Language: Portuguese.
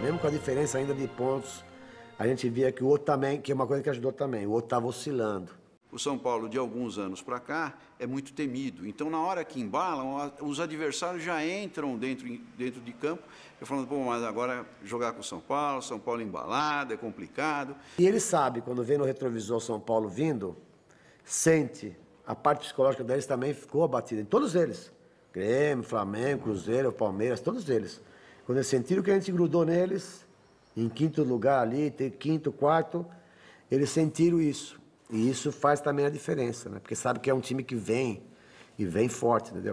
Mesmo com a diferença ainda de pontos, a gente via que o outro também, que é uma coisa que ajudou também, o outro estava tá oscilando. O São Paulo, de alguns anos para cá, é muito temido. Então, na hora que embalam, os adversários já entram dentro, dentro de campo, falando, pô, mas agora jogar com o São Paulo, São Paulo embalado, é complicado. E ele sabe, quando vem no retrovisor São Paulo vindo, sente. A parte psicológica deles também ficou abatida, em todos eles. Grêmio, Flamengo, Cruzeiro, Palmeiras, todos eles. Quando eles sentiram que a gente grudou neles, em quinto lugar ali, ter quinto, quarto, eles sentiram isso. E isso faz também a diferença, né? Porque sabe que é um time que vem, e vem forte, entendeu?